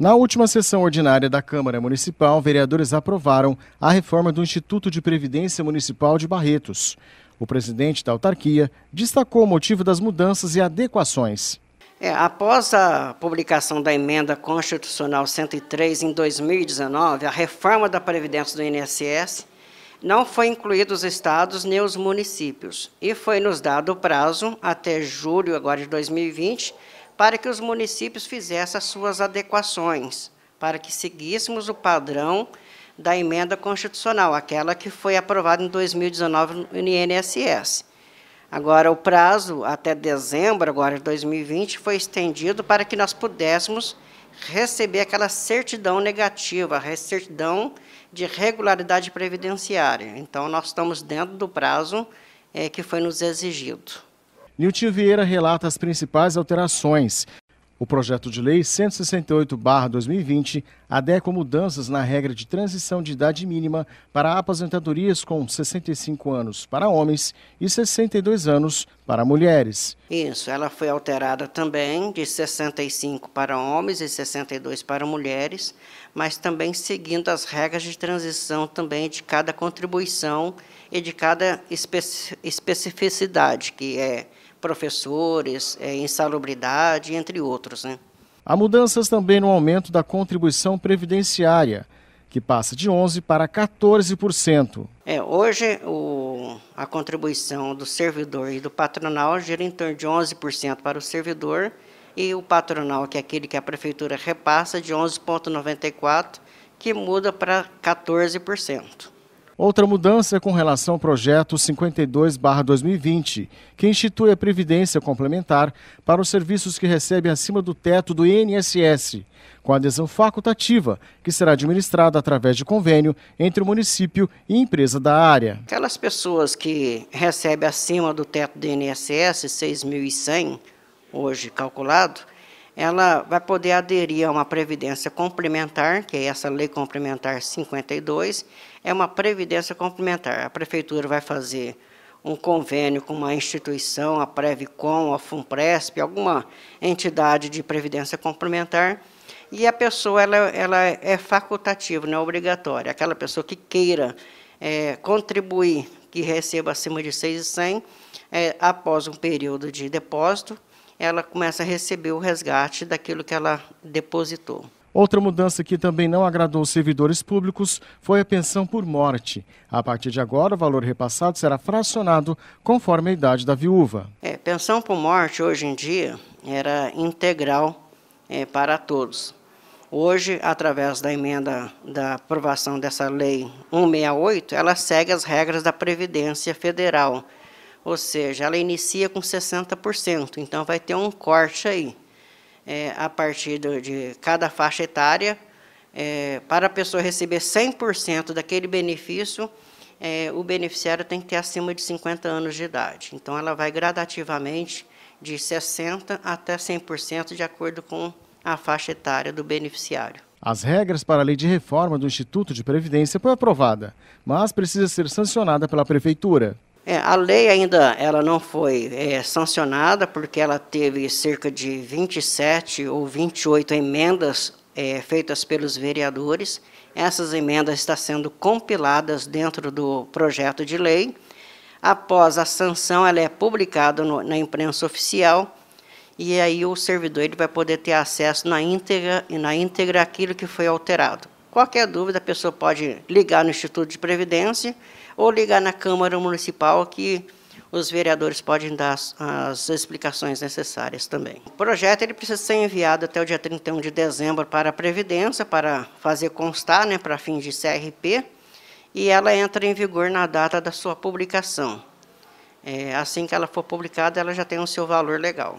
Na última sessão ordinária da Câmara Municipal, vereadores aprovaram a reforma do Instituto de Previdência Municipal de Barretos. O presidente da autarquia destacou o motivo das mudanças e adequações. É, após a publicação da emenda constitucional 103 em 2019, a reforma da previdência do INSS não foi incluído os estados nem os municípios e foi nos dado o prazo até julho agora de 2020 para que os municípios fizessem as suas adequações, para que seguíssemos o padrão da emenda constitucional, aquela que foi aprovada em 2019 no INSS. Agora, o prazo até dezembro agora de 2020 foi estendido para que nós pudéssemos receber aquela certidão negativa, a certidão de regularidade previdenciária. Então, nós estamos dentro do prazo é, que foi nos exigido. Nilton Vieira relata as principais alterações. O projeto de lei 168-2020 adequa mudanças na regra de transição de idade mínima para aposentadorias com 65 anos para homens e 62 anos para mulheres. Isso, ela foi alterada também de 65 para homens e 62 para mulheres, mas também seguindo as regras de transição também de cada contribuição e de cada especificidade, que é professores, é, insalubridade, entre outros. Né? Há mudanças também no aumento da contribuição previdenciária, que passa de 11% para 14%. É, hoje, o, a contribuição do servidor e do patronal gira em torno de 11% para o servidor e o patronal, que é aquele que a prefeitura repassa, de 11,94%, que muda para 14%. Outra mudança é com relação ao projeto 52/2020, que institui a previdência complementar para os serviços que recebem acima do teto do INSS, com adesão facultativa, que será administrada através de convênio entre o município e empresa da área. Aquelas pessoas que recebem acima do teto do INSS, 6.100 hoje calculado, ela vai poder aderir a uma previdência complementar, que é essa lei complementar 52, é uma previdência complementar. A prefeitura vai fazer um convênio com uma instituição, a Previcom, a Funpresp, alguma entidade de previdência complementar, e a pessoa ela, ela é facultativa, não é obrigatória. Aquela pessoa que queira é, contribuir, que receba acima de 6,100, é, após um período de depósito, ela começa a receber o resgate daquilo que ela depositou. Outra mudança que também não agradou os servidores públicos foi a pensão por morte. A partir de agora, o valor repassado será fracionado conforme a idade da viúva. É, pensão por morte, hoje em dia, era integral é, para todos. Hoje, através da emenda da aprovação dessa lei 168, ela segue as regras da Previdência Federal ou seja, ela inicia com 60%, então vai ter um corte aí, é, a partir de cada faixa etária, é, para a pessoa receber 100% daquele benefício, é, o beneficiário tem que ter acima de 50 anos de idade. Então, ela vai gradativamente de 60% até 100%, de acordo com a faixa etária do beneficiário. As regras para a lei de reforma do Instituto de Previdência foi aprovada, mas precisa ser sancionada pela Prefeitura. É, a lei ainda ela não foi é, sancionada, porque ela teve cerca de 27 ou 28 emendas é, feitas pelos vereadores. Essas emendas estão sendo compiladas dentro do projeto de lei. Após a sanção, ela é publicada no, na imprensa oficial e aí o servidor ele vai poder ter acesso na íntegra, na íntegra aquilo que foi alterado. Qualquer dúvida, a pessoa pode ligar no Instituto de Previdência ou ligar na Câmara Municipal, que os vereadores podem dar as, as explicações necessárias também. O projeto ele precisa ser enviado até o dia 31 de dezembro para a Previdência, para fazer constar, né, para fim de CRP, e ela entra em vigor na data da sua publicação. É, assim que ela for publicada, ela já tem o seu valor legal.